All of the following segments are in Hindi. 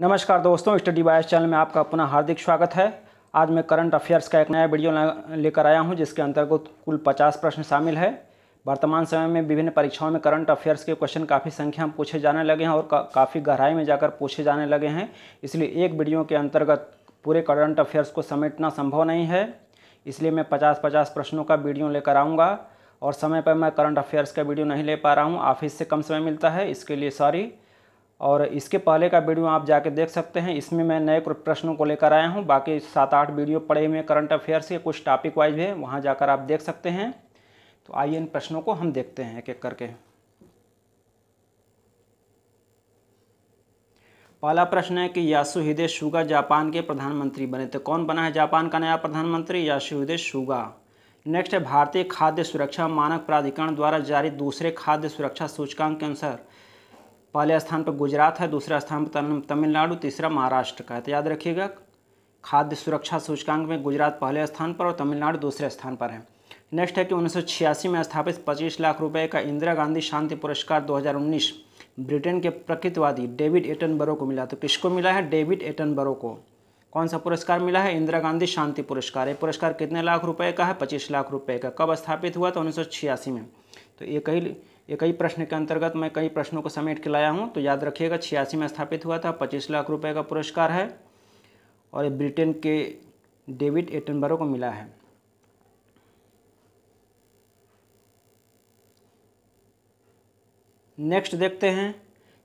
नमस्कार दोस्तों स्टडी बायस चैनल में आपका अपना हार्दिक स्वागत है आज मैं करंट अफेयर्स का एक नया वीडियो लेकर आया हूं जिसके अंतर्गत कुल 50 प्रश्न शामिल है वर्तमान समय में विभिन्न परीक्षाओं में करंट अफेयर्स के क्वेश्चन काफ़ी संख्या में पूछे जाने लगे हैं और का, काफ़ी गहराई में जाकर पूछे जाने लगे हैं इसलिए एक वीडियो के अंतर्गत पूरे करंट अफेयर्स को समेटना संभव नहीं है इसलिए मैं पचास पचास प्रश्नों का वीडियो लेकर आऊँगा और समय पर मैं करंट अफेयर्स का वीडियो नहीं ले पा रहा हूँ ऑफिस से कम समय मिलता है इसके लिए सॉरी और इसके पहले का वीडियो आप जाके देख सकते हैं इसमें मैं नए प्रश्नों को लेकर आया हूँ बाकी सात आठ वीडियो पड़े हुए करंट अफेयर्स के कुछ टॉपिक वाइज है वहाँ जाकर आप देख सकते हैं तो आइए इन प्रश्नों को हम देखते हैं एक एक करके पहला प्रश्न है कि यासुहिदे शुगा जापान के प्रधानमंत्री बने थे तो कौन बना है जापान का नया प्रधानमंत्री यासुहिदे शुगा नेक्स्ट है भारतीय खाद्य सुरक्षा मानक प्राधिकरण द्वारा जारी दूसरे खाद्य सुरक्षा सूचकांक के अनुसार पहले स्थान पर गुजरात है दूसरे स्थान पर तमिलनाडु तीसरा महाराष्ट्र का है तो याद रखिएगा खाद्य सुरक्षा सूचकांक में गुजरात पहले स्थान पर और तमिलनाडु दूसरे स्थान पर है नेक्स्ट है कि उन्नीस में स्थापित 25 लाख रुपए का इंदिरा गांधी शांति पुरस्कार 2019 ब्रिटेन के प्रकृतिवादी डेविड एटनबरो को मिला तो किसको मिला है डेविड एटनबरो को कौन सा पुरस्कार मिला है इंदिरा गांधी शांति पुरस्कार ये पुरस्कार कितने लाख रुपए का है 25 लाख रुपए का कब स्थापित हुआ तो उन्नीस में तो ये कही ये कई प्रश्न के अंतर्गत मैं कई प्रश्नों को समेट के लाया हूँ तो याद रखिएगा छियासी में स्थापित हुआ था पच्चीस लाख रुपये का पुरस्कार है और ये ब्रिटेन के डेविड एटनबरो को मिला है नेक्स्ट देखते हैं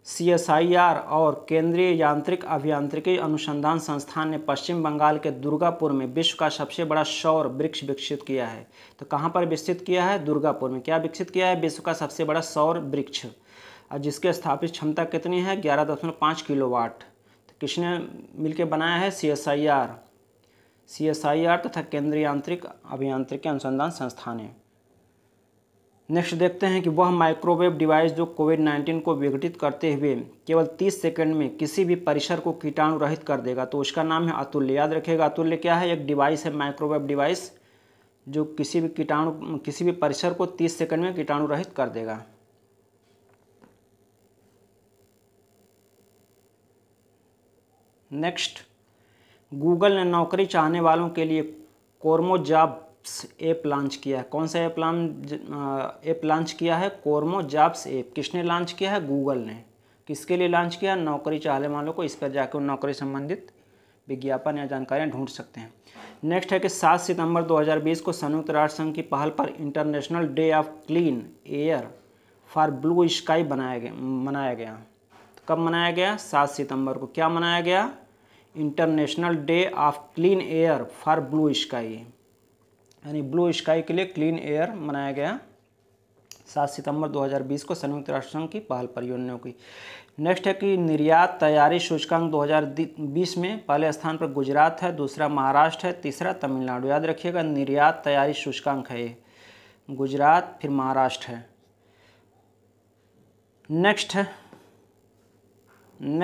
सीएसआईआर और केंद्रीय यांत्रिक अभियांत्रिकी अनुसंधान संस्थान ने पश्चिम बंगाल के दुर्गापुर में विश्व का सबसे बड़ा सौर वृक्ष विकसित किया है तो कहाँ पर विकसित किया है दुर्गापुर में क्या विकसित किया है विश्व का सबसे बड़ा सौर वृक्ष और जिसके स्थापित क्षमता कितनी है ग्यारह दशमलव पाँच किलोवाट तो किसने मिलकर बनाया है C S I R C S I R तथा केंद्रीय यांत्रिक अभियांत्रिकी अनुसंधान संस्थान है नेक्स्ट देखते हैं कि वह माइक्रोवेव डिवाइस जो कोविड 19 को विघटित करते हुए केवल 30 सेकंड में किसी भी परिसर को कीटाणु रहित कर देगा तो उसका नाम है अतुल्य याद रखिएगा अतुल्य क्या है एक डिवाइस है माइक्रोवेव डिवाइस जो किसी भी कीटाणु किसी भी परिसर को 30 सेकंड में कीटाणु रहित कर देगा नेक्स्ट गूगल ने नौकरी चाहने वालों के लिए कोरमोजाब ऐप लॉन्च किया है कौन सा ऐप लॉन्च ऐप लॉन्च किया है कोरमो जॉब्स ऐप किसने लॉन्च किया है गूगल ने किसके लिए लॉन्च किया नौकरी चाहने वालों को इस पर जाकर नौकरी संबंधित विज्ञापन या जानकारियाँ ढूंढ सकते हैं नेक्स्ट है कि 7 सितंबर 2020 को संयुक्त राष्ट्र संघ की पहल पर international day of clean air for blue sky बनाया गया मनाया गया तो कब मनाया गया 7 सितंबर को क्या मनाया गया international day of clean air for blue sky यानी ब्लू स्काई के लिए क्लीन एयर मनाया गया सात सितंबर 2020 को संयुक्त राष्ट्र संघ की पहल परियोजनाओं की नेक्स्ट है कि निर्यात तैयारी सूचकांक 2020 में पहले स्थान पर गुजरात है दूसरा महाराष्ट्र है तीसरा तमिलनाडु याद रखिएगा निर्यात तैयारी सूचकांक है ये गुजरात फिर महाराष्ट्र है नेक्स्ट है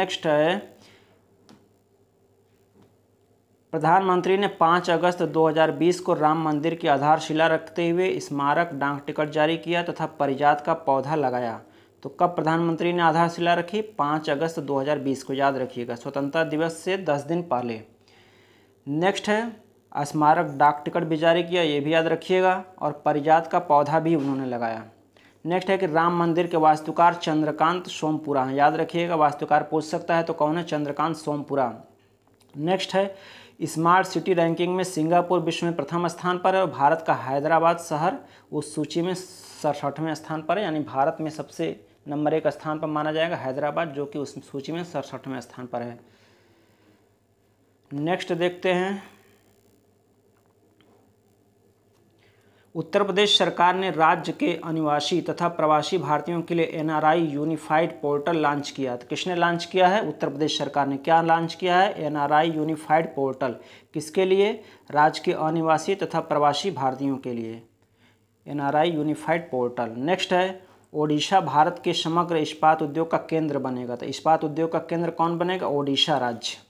नेक्स्ट है प्रधानमंत्री ने 5 अगस्त 2020 को राम मंदिर की आधारशिला रखते हुए स्मारक डाक टिकट जारी किया तथा परिजात का पौधा लगाया तो कब प्रधानमंत्री ने आधारशिला रखी 5 अगस्त 2020 को याद रखिएगा स्वतंत्रता दिवस से 10 दिन पहले नेक्स्ट है स्मारक डाक टिकट भी जारी किया ये भी याद रखिएगा और परिजात का पौधा भी उन्होंने लगाया नेक्स्ट है कि राम मंदिर के वास्तुकार चंद्रकांत सोमपुरा हैं याद रखिएगा वास्तुकार पूछ सकता है तो कौन है चंद्रकांत सोमपुरा नेक्स्ट है स्मार्ट सिटी रैंकिंग में सिंगापुर विश्व में प्रथम स्थान पर है और भारत का हैदराबाद शहर उस सूची में सड़सठवें स्थान पर है यानी भारत में सबसे नंबर एक स्थान पर माना जाएगा हैदराबाद जो कि उस सूची में सड़सठवें स्थान पर है नेक्स्ट देखते हैं उत्तर प्रदेश सरकार ने राज्य के अनिवासी तथा प्रवासी भारतीयों के लिए एनआरआई यूनिफाइड पोर्टल लॉन्च किया तो किसने लॉन्च किया है उत्तर प्रदेश सरकार ने क्या लॉन्च किया है एनआरआई यूनिफाइड पोर्टल किसके लिए राज्य के अनिवासी तथा प्रवासी भारतीयों के लिए एनआरआई यूनिफाइड पोर्टल नेक्स्ट है ओडिशा भारत के समग्र इस्पात उद्योग का केंद्र बनेगा तो इस्पात उद्योग का केंद्र कौन बनेगा ओडिशा राज्य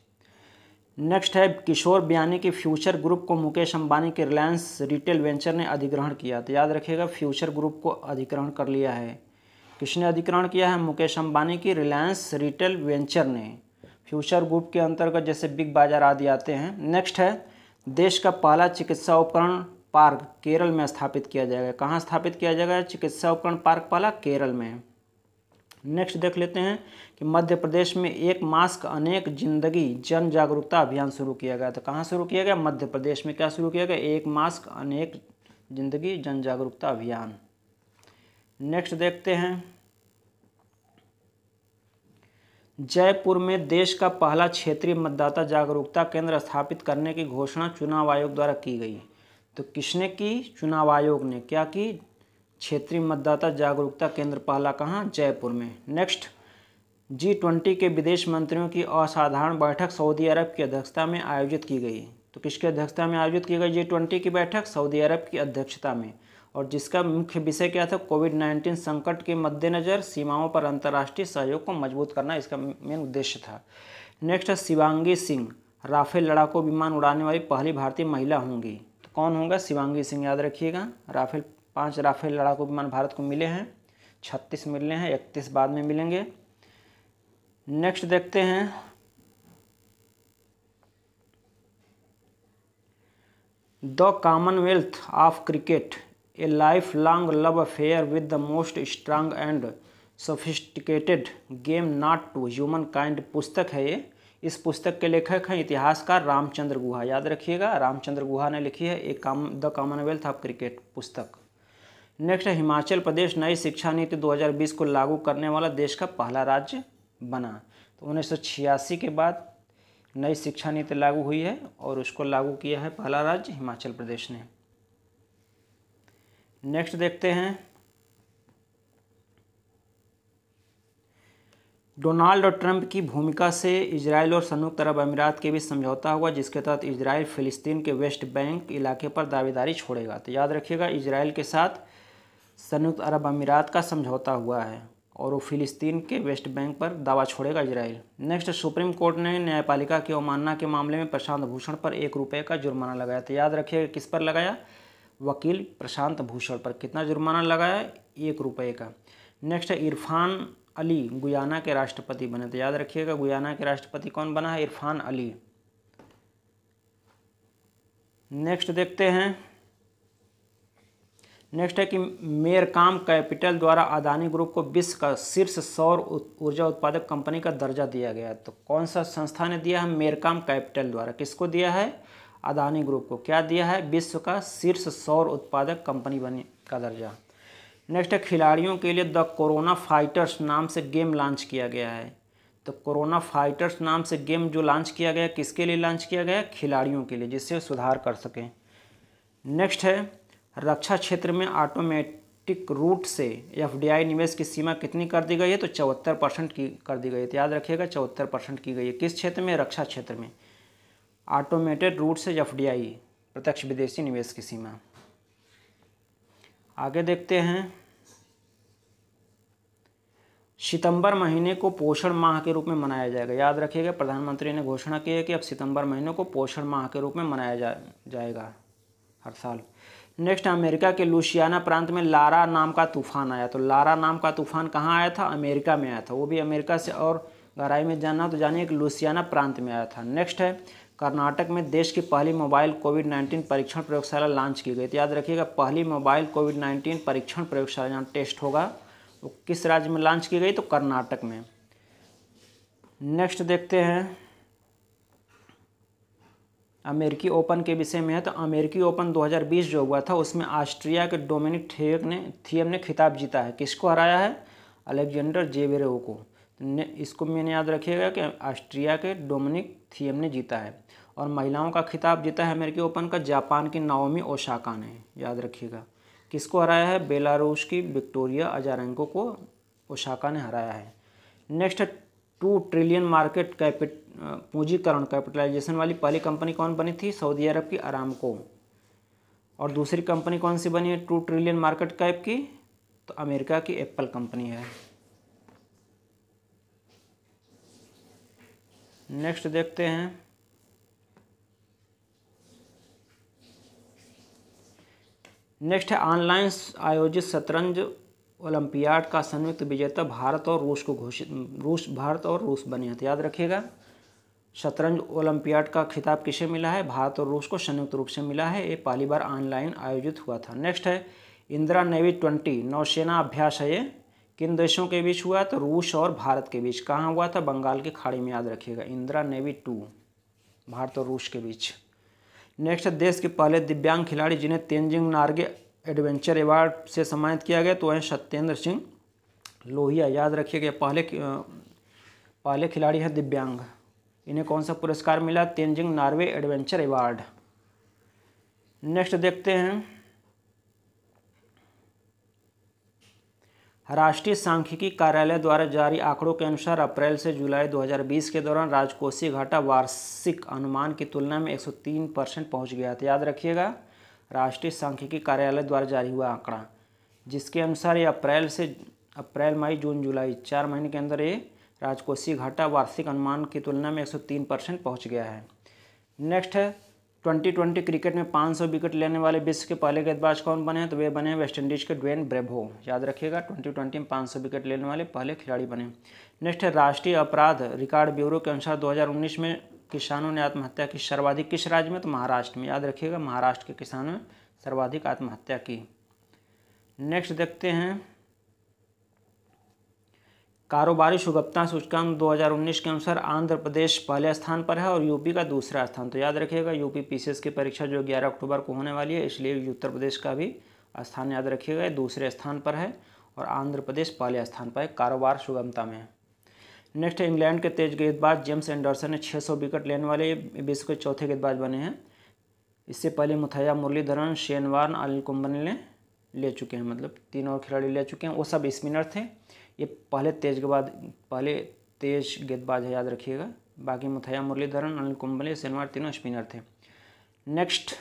नेक्स्ट है किशोर बयानी के फ्यूचर ग्रुप को मुकेश अंबानी के रिलायंस रिटेल वेंचर ने अधिग्रहण किया तो याद रखिएगा फ्यूचर ग्रुप को अधिग्रहण कर लिया है किसने अधिग्रहण किया है मुकेश अंबानी की रिलायंस रिटेल वेंचर ने फ्यूचर ग्रुप के अंतर्गत जैसे बिग बाजार आदि आते हैं नेक्स्ट है देश का पहला चिकित्सा उपकरण पार्क केरल में स्थापित किया जाएगा कहाँ स्थापित किया जाएगा चिकित्सा उपकरण पार्क पहला केरल में नेक्स्ट देख लेते हैं कि मध्य प्रदेश में एक मास्क अनेक जिंदगी जन जागरूकता अभियान शुरू किया गया तो कहाँ शुरू किया गया मध्य प्रदेश में क्या शुरू किया गया एक मास्क अनेक जिंदगी जन जागरूकता अभियान नेक्स्ट देखते हैं जयपुर में देश का पहला क्षेत्रीय मतदाता जागरूकता केंद्र स्थापित करने की घोषणा चुनाव आयोग द्वारा की गई तो किसने की चुनाव आयोग ने क्या की क्षेत्रीय मतदाता जागरूकता केंद्र पाला कहाँ जयपुर में नेक्स्ट जी ट्वेंटी के विदेश मंत्रियों की असाधारण बैठक सऊदी अरब की अध्यक्षता में आयोजित की गई तो किसकी अध्यक्षता में आयोजित की गई जी ट्वेंटी की बैठक सऊदी अरब की अध्यक्षता में और जिसका मुख्य विषय क्या था कोविड नाइन्टीन संकट के मद्देनज़र सीमाओं पर अंतर्राष्ट्रीय सहयोग को मजबूत करना इसका मेन उद्देश्य था नेक्स्ट शिवांगी सिंह राफेल लड़ाकू विमान उड़ाने वाली पहली भारतीय महिला होंगी तो कौन होगा शिवांगी सिंह याद रखिएगा राफेल पाँच राफेल लड़ाकू विमान भारत को मिले हैं छत्तीस मिलने हैं इकतीस बाद में मिलेंगे नेक्स्ट देखते हैं the Commonwealth of cricket a life long love affair with the most strong and sophisticated game not to human kind पुस्तक है ये इस पुस्तक के लेखक हैं इतिहासकार रामचंद्र गुहा याद रखिएगा रामचंद्र गुहा ने लिखी है ए काम द कॉमनवेल्थ ऑफ क्रिकेट पुस्तक नेक्स्ट हिमाचल प्रदेश नई शिक्षा नीति 2020 को लागू करने वाला देश का पहला राज्य बना तो उन्नीस के बाद नई शिक्षा नीति लागू हुई है और उसको लागू किया है पहला राज्य हिमाचल प्रदेश ने नेक्स्ट देखते हैं डोनाल्ड और ट्रंप की भूमिका से इसराइल और संयुक्त अरब अमीरात के बीच समझौता हुआ जिसके तहत इसराइल फिलिस्तीन के वेस्ट बैंक इलाके पर दावेदारी छोड़ेगा तो याद रखिएगा इसराइल के साथ संयुक्त अरब अमीरात का समझौता हुआ है और वो फिलिस्तीन के वेस्ट बैंक पर दावा छोड़ेगा इसराइल नेक्स्ट सुप्रीम कोर्ट ने न्यायपालिका की अवमानना के मामले में प्रशांत भूषण पर एक रुपये का जुर्माना लगाया तो याद रखिएगा किस पर लगाया वकील प्रशांत भूषण पर कितना जुर्माना लगाया एक रुपये का नेक्स्ट इरफान अली गुयाना के राष्ट्रपति बने तो याद रखिएगा गुयाना के राष्ट्रपति कौन बना है इरफान अली नेक्स्ट देखते हैं नेक्स्ट है कि मेरकाम कैपिटल द्वारा अदानी ग्रुप को विश्व का शीर्ष सौर ऊर्जा उत्पादक कंपनी का दर्जा दिया गया तो कौन सा संस्था ने दिया है मेरकाम कैपिटल द्वारा किसको दिया है अदानी ग्रुप को क्या दिया है विश्व का शीर्ष सौर उत्पादक कंपनी बने का दर्जा नेक्स्ट है खिलाड़ियों के लिए द कोरोना फाइटर्स नाम से गेम लॉन्च किया गया है तो कोरोना फाइटर्स नाम से गेम जो लॉन्च किया गया किसके लिए लॉन्च किया गया खिलाड़ियों के लिए जिससे सुधार कर सकें नेक्स्ट है रक्षा क्षेत्र में ऑटोमेटिक रूट से एफडीआई निवेश की सीमा कितनी कर दी गई है तो चौहत्तर परसेंट की कर दी गई है तो याद रखिएगा चौहत्तर परसेंट की गई है किस क्षेत्र में रक्षा क्षेत्र में ऑटोमेटेड रूट से एफ प्रत्यक्ष विदेशी निवेश की सीमा आगे देखते हैं सितंबर महीने को पोषण माह के रूप में मनाया जाएगा याद रखिएगा प्रधानमंत्री ने घोषणा की है कि अब सितंबर महीने को पोषण माह के रूप में मनाया जा, जाएगा हर साल नेक्स्ट अमेरिका के लुसियाना प्रांत में लारा नाम का तूफान आया तो लारा नाम का तूफान कहाँ आया था अमेरिका में आया था वो भी अमेरिका से और गहराई में जानना तो जानिए कि लुसियाना प्रांत में आया था नेक्स्ट है कर्नाटक में देश की पहली मोबाइल कोविड 19 परीक्षण प्रयोगशाला लॉन्च की गई तो याद रखिएगा पहली मोबाइल कोविड 19 परीक्षण प्रयोगशाला जहाँ टेस्ट होगा वो किस राज्य में लॉन्च की गई तो कर्नाटक में नेक्स्ट देखते हैं अमेरिकी ओपन के विषय में है तो अमेरिकी ओपन 2020 जो हुआ था उसमें ऑस्ट्रिया के डोमिनिक थियक ने थियम ने खिताब जीता है किसको हराया है अलेक्जेंडर जेवेरेव को तो ने इसको मैंने याद रखिएगा कि ऑस्ट्रिया के डोमिनिक थियम ने जीता है और महिलाओं का खिताब जीता है अमेरिकी ओपन का जापान की नाओमी ओशाका ने याद रखिएगा किसको हराया है बेलारूस की विक्टोरिया अजारेंको को ओशाका ने हराया है नेक्स्ट टू ट्रिलियन मार्केट कैपिट पूंजीकरण कैपिटलाइजेशन वाली पहली कंपनी कौन बनी थी सऊदी अरब की आरामको और दूसरी कंपनी कौन सी बनी है टू ट्रिलियन मार्केट कैप की तो अमेरिका की एप्पल कंपनी है नेक्स्ट देखते हैं नेक्स्ट है ऑनलाइन आयोजित शतरंज ओलंपियाड का संयुक्त विजेता भारत और रूस को घोषित रूस भारत और रूस बने हैं तो याद रखिएगा शतरंज ओलंपियाड का खिताब किसे मिला है भारत और रूस को संयुक्त रूप से मिला है ये पहली बार ऑनलाइन आयोजित हुआ था नेक्स्ट है इंदिरा नेवी ट्वेंटी नौसेना अभ्यास है ये किन देशों के बीच हुआ तो रूस और भारत के बीच कहाँ हुआ था बंगाल की खाड़ी में याद रखिएगा इंदिरा नेवी टू भारत और रूस के बीच नेक्स्ट देश के पहले दिव्यांग खिलाड़ी जिन्हें तेंजिंग नार्गे एडवेंचर अवार्ड से सम्मानित किया गया तो वह सत्येंद्र सिंह लोहिया याद रखिएगा पहले पहले खिलाड़ी हैं दिव्यांग इन्हें कौन सा पुरस्कार मिला Tenzing Norgay adventure award next देखते हैं राष्ट्रीय सांख्यिकी कार्यालय द्वारा जारी आंकड़ों के अनुसार अप्रैल से जुलाई 2020 के दौरान राजकोषीय घाटा वार्षिक अनुमान की तुलना में 103 परसेंट पहुँच गया था तो याद रखिएगा राष्ट्रीय सांख्यिकी कार्यालय द्वारा जारी हुआ आंकड़ा जिसके अनुसार ये अप्रैल से अप्रैल मई जून जुलाई चार महीने के अंदर ये राजकोषीय घाटा वार्षिक अनुमान की तुलना में 103 परसेंट पहुँच गया है नेक्स्ट है ट्वेंटी ट्वेंटी क्रिकेट में 500 विकेट लेने वाले विश्व के पहले गेंदबाज कौन बने हैं तो वे बने हैं वेस्टइंडीज़ के ड्वेन ब्रेबो याद रखिएगा ट्वेंटी ट्वेंटी में 500 विकेट लेने वाले पहले खिलाड़ी बने नेक्स्ट है राष्ट्रीय अपराध रिकॉर्ड ब्यूरो के अनुसार 2019 में किसानों ने आत्महत्या की सर्वाधिक किस राज्य में तो महाराष्ट्र में याद रखिएगा महाराष्ट्र के किसानों ने सर्वाधिक आत्महत्या की नेक्स्ट देखते हैं कारोबारी सुगमता सूचकांक 2019 के अनुसार आंध्र प्रदेश पहले स्थान पर है और यूपी का दूसरा स्थान तो याद रखिएगा यूपी पीसीएस की परीक्षा जो 11 अक्टूबर को होने वाली है इसलिए उत्तर प्रदेश का भी स्थान याद रखिएगा दूसरे स्थान पर है और आंध्र प्रदेश पहले स्थान पर है कारोबार सुगमता में नेक्स्ट इंग्लैंड के तेज गेंदबाज जेम्स एंडरसन ने 600 विकेट लेने वाले विश्व के चौथे गेंदबाज बने हैं इससे पहले मुथैया मुरलीधरन शेनवार्न अनिल कुंबनी ने ले चुके हैं मतलब तीन और खिलाड़ी ले चुके हैं वो सब स्पिनर थे ये पहले तेज बाद पहले तेज गेंदबाज है याद रखिएगा बाकी मुथैया मुरलीधरन अनिल कुंबले शनिवार तीनों स्पिनर थे नेक्स्ट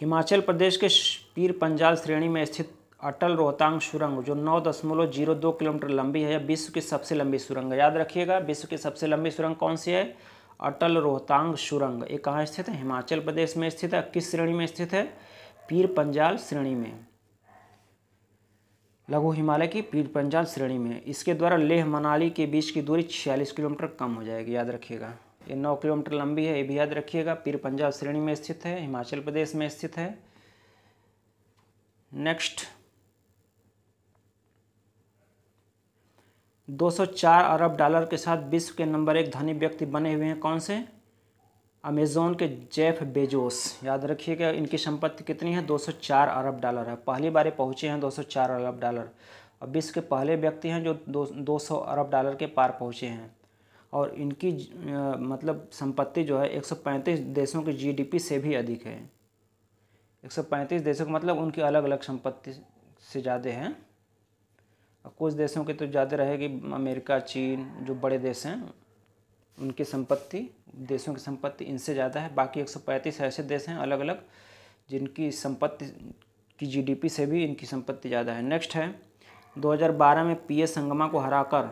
हिमाचल प्रदेश के पीर पंजाल श्रेणी में स्थित अटल रोहतांग सुरंग जो नौ दशमलव जीरो दो किलोमीटर लंबी है यह विश्व की सबसे लंबी सुरंग है याद रखिएगा विश्व की सबसे लंबी सुरंग कौन सी है अटल रोहतांग सुरंग ये कहाँ स्थित है हिमाचल प्रदेश में स्थित है किस श्रेणी में स्थित है पीर पंजाल श्रेणी में लघु हिमालय की पीर पंजाल श्रेणी में इसके द्वारा लेह मनाली के बीच की दूरी छियालीस किलोमीटर कम हो जाएगी याद रखिएगा ये नौ किलोमीटर लंबी है ये भी याद रखिएगा पीर पंजाल श्रेणी में स्थित है हिमाचल प्रदेश में स्थित है नेक्स्ट 204 अरब डॉलर के साथ विश्व के नंबर एक धनी व्यक्ति बने हुए हैं कौन से अमेजोन के जेफ बेजोस याद रखिएगा इनकी संपत्ति कितनी है 204 अरब डॉलर है पहली बार पहुँचे हैं 204 अरब डॉलर और विश्व के पहले व्यक्ति हैं जो दो सौ अरब डॉलर के पार पहुँचे हैं और इनकी आ, मतलब संपत्ति जो है 135 देशों के जीडीपी से भी अधिक है 135 देशों का मतलब उनकी अलग अलग संपत्ति से ज़्यादा हैं कुछ देशों की तो ज़्यादा रहेगी अमेरिका चीन जो बड़े देश हैं उनकी संपत्ति देशों की संपत्ति इनसे ज़्यादा है बाकी एक सौ पैंतीस ऐसे देश हैं अलग अलग जिनकी संपत्ति की जीडीपी से भी इनकी संपत्ति ज़्यादा है नेक्स्ट है 2012 में पीए संगमा को हराकर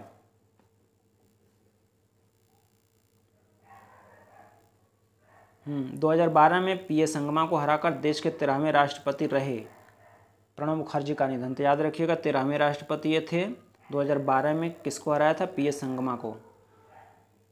हम्म, दो हजार बारह में पीए संगमा को हराकर देश के तेरहवें राष्ट्रपति रहे प्रणब मुखर्जी का निधन तो याद रखिएगा तेरहवें राष्ट्रपति ये थे 2012 में किसको हराया था पी एस संगमा को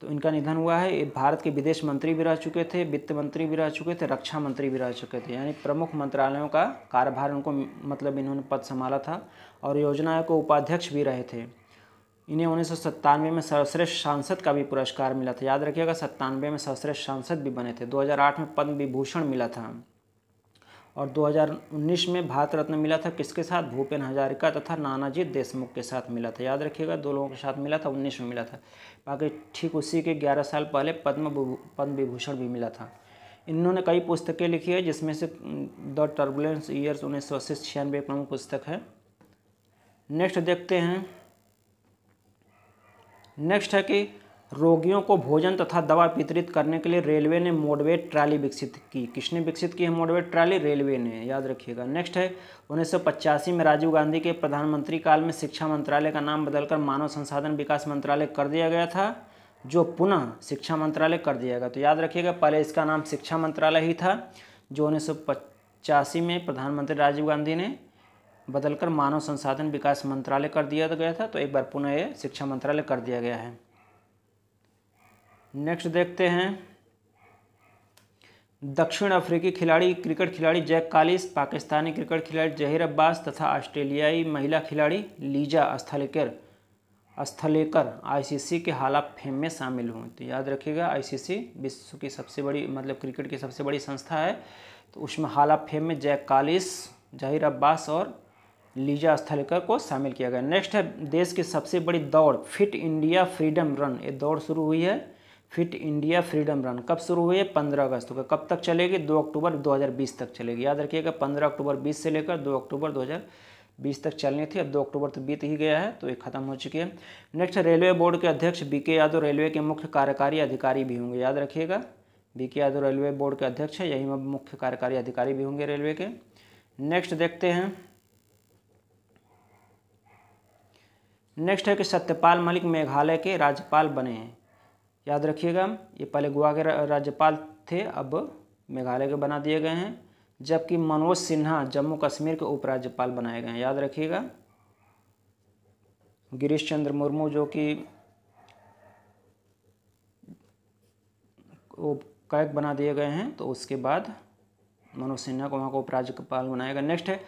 तो इनका निधन हुआ है भारत के विदेश मंत्री भी रह चुके थे वित्त मंत्री भी रह चुके थे रक्षा मंत्री भी रह चुके थे यानी प्रमुख मंत्रालयों का कार्यभार उनको मतलब इन्होंने पद संभाला था और योजनाओं को उपाध्यक्ष भी रहे थे इन्हें उन्नीस में सर्वश्रेष्ठ सांसद का भी पुरस्कार मिला था याद रखिएगा सत्तानवे में सर्वश्रेष्ठ सांसद भी बने थे दो में पद्म विभूषण मिला था और 2019 में भारत रत्न मिला था किसके साथ भूपेन हजारिका तथा नानाजी देशमुख के साथ मिला था याद रखिएगा दो लोगों के साथ मिला था उन्नीस में मिला था बाकी ठीक उसी के ग्यारह साल पहले पद्म पद्म विभूषण भी मिला था इन्होंने कई पुस्तकें लिखी है जिसमें से द टर्बुलेंस ईयर्स उन्नीस सौ अस्सी छियानवे प्रमुख पुस्तक है नेक्स्ट देखते हैं नेक्स्ट है कि रोगियों को भोजन तथा दवा वितरित करने के लिए रेलवे ने मोडवे ट्राली विकसित की किसने विकसित की है मोडवेट ट्राली रेलवे ने याद रखिएगा नेक्स्ट है उन्नीस में राजीव गांधी के प्रधानमंत्री काल में शिक्षा मंत्रालय का नाम बदलकर मानव संसाधन विकास मंत्रालय कर दिया गया था जो पुनः शिक्षा मंत्रालय कर दिया गया तो याद रखिएगा पहले इसका नाम शिक्षा मंत्रालय ही था जो उन्नीस में प्रधानमंत्री राजीव गांधी ने बदलकर मानव संसाधन विकास मंत्रालय कर दिया गया था तो एक बार पुनः ये शिक्षा मंत्रालय कर दिया गया है नेक्स्ट देखते हैं दक्षिण अफ्रीकी खिलाड़ी क्रिकेट खिलाड़ी जैक कालिस पाकिस्तानी क्रिकेट खिलाड़ी जहीर अब्बास तथा ऑस्ट्रेलियाई महिला खिलाड़ी लीजा स्थलेकर अस्थलेकर आईसीसी के हाल ऑफ फेम में शामिल हुए तो याद रखिएगा आईसीसी विश्व की सबसे बड़ी मतलब क्रिकेट की सबसे बड़ी संस्था है तो उसमें हाल ऑफ फेम में जैक कालिस जहीर अब्बास और लीजा स्थलेकर को शामिल किया गया नेक्स्ट है देश की सबसे बड़ी दौड़ फिट इंडिया फ्रीडम रन ये दौड़ शुरू हुई है फिट इंडिया फ्रीडम रन कब शुरू हुई है पंद्रह अगस्त को कब तक चलेगी दो अक्टूबर 2020 तक चलेगी याद रखिएगा पंद्रह अक्टूबर 20 से लेकर दो अक्टूबर 2020 तक चलनी थी अब दो अक्टूबर तो बीत ही गया है तो ये खत्म हो चुकी है नेक्स्ट रेलवे बोर्ड के अध्यक्ष बी के यादव रेलवे के मुख्य कार्यकारी अधिकारी भी होंगे याद रखिएगा बी के यादव रेलवे बोर्ड के अध्यक्ष हैं यही मुख्य कार्यकारी अधिकारी भी होंगे रेलवे के नेक्स्ट देखते हैं नेक्स्ट है कि सत्यपाल मलिक मेघालय के राज्यपाल बने हैं याद रखिएगा ये पहले गोवा के राज्यपाल थे अब मेघालय के बना दिए गए हैं जबकि मनोज सिन्हा जम्मू कश्मीर के उपराज्यपाल बनाए गए हैं याद रखिएगा गिरीश चंद्र मुर्मू जो कि कैक बना दिए गए हैं तो उसके बाद मनोज सिन्हा को वहाँ को उपराज्यपाल बनाया गया नेक्स्ट है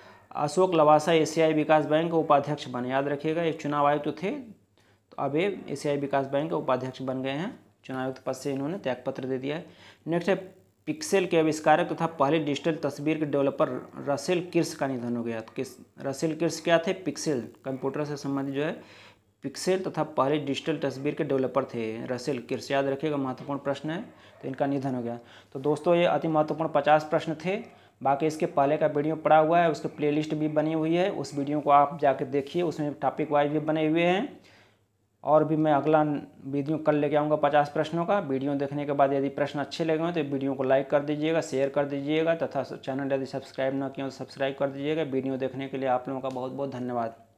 अशोक लवासा एशियाई विकास बैंक के उपाध्यक्ष बने याद रखिएगा एक चुनाव आयुक्त तो थे तो अब ये एशियाई विकास बैंक के उपाध्यक्ष बन गए हैं चुनाव पद से इन्होंने त्यागपत्र दे दिया है नेक्स्ट है पिक्सेल के आविष्कारक तथा पहले डिजिटल तस्वीर के डेवलपर रसेल किर्स का निधन हो गया तो किस रसेल किर्स क्या थे पिक्सेल कंप्यूटर से संबंधित जो है पिक्सेल तथा पहले डिजिटल तस्वीर के डेवलपर थे रसेल किर्स याद रखिएगा महत्वपूर्ण प्रश्न है तो इनका निधन हो गया तो दोस्तों ये अति महत्वपूर्ण पचास प्रश्न थे बाकी इसके पहले का वीडियो पड़ा हुआ है उसके प्लेलिस्ट भी बनी हुई है उस वीडियो को आप जाके देखिए उसमें टॉपिक वाइज भी बने हुए हैं और भी मैं अगला वीडियो कल लेके आऊँगा पचास प्रश्नों का वीडियो देखने के बाद यदि प्रश्न अच्छे लगे हों तो वीडियो को लाइक कर दीजिएगा शेयर कर दीजिएगा तथा चैनल यदि सब्सक्राइब ना किया तो सब्सक्राइब कर दीजिएगा वीडियो देखने के लिए आप लोगों का बहुत बहुत धन्यवाद